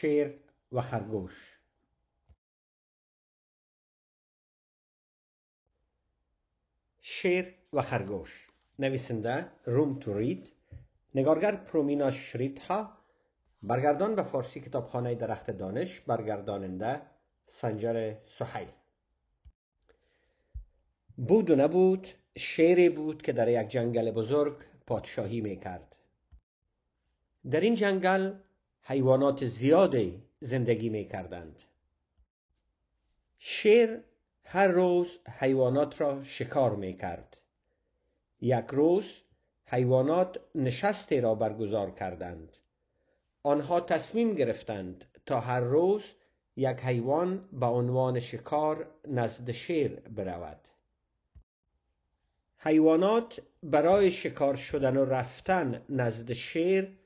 شیر و خرگوش شیر و خرگوش نویسنده روم تو رید نگارگر پرومینا ها. برگردان به فارسی کتابخانه درخت دانش برگرداننده سنجر سحیل بود و نبود شیری بود که در یک جنگل بزرگ پادشاهی می کرد. در این جنگل حیوانات زیادی زندگی می کردند شیر هر روز حیوانات را شکار می کرد یک روز حیوانات نشستی را برگزار کردند آنها تصمیم گرفتند تا هر روز یک حیوان به عنوان شکار نزد شیر برود حیوانات برای شکار شدن و رفتن نزد شیر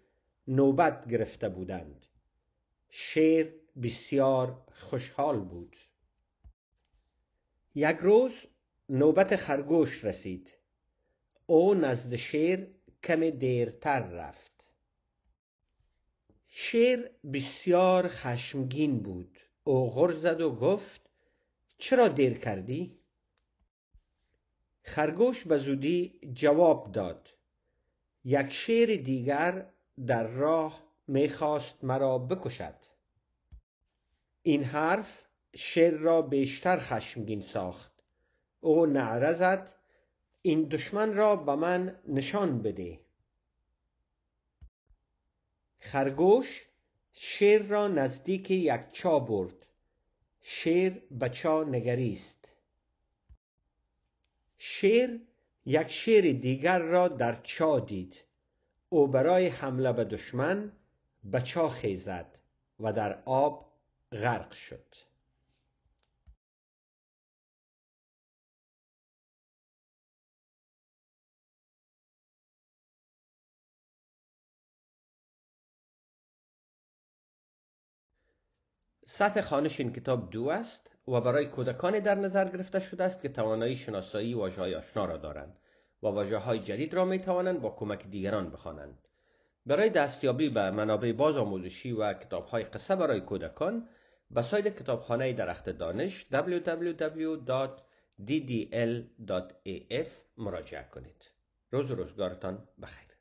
نوبت گرفته بودند شیر بسیار خوشحال بود یک روز نوبت خرگوش رسید او نزد شیر کمی دیرتر رفت شیر بسیار خشمگین بود او غر زد و گفت چرا دیر کردی خرگوش به زودی جواب داد یک شیر دیگر در راه میخواست مرا بکشد این حرف شیر را بیشتر خشمگین ساخت او نعره این دشمن را به من نشان بده خرگوش شیر را نزدیک یک چا برد شیر به چا نگریست شیر یک شیر دیگر را در چا دید او برای حمله به دشمن به چا خیزد و در آب غرق شد سطح خانش این کتاب دو است و برای کودکانی در نظر گرفته شده است که توانایی شناسایی واژه‌های آشنا را دارند و واجه های جدید را می توانند با کمک دیگران بخوانند. برای دستیابی به منابع باز آموزشی و کتاب های قصه برای کودکان به سایت کتابخانه درخت دانش www.ddl.af مراجعه کنید. روز روزگارتان بخیر.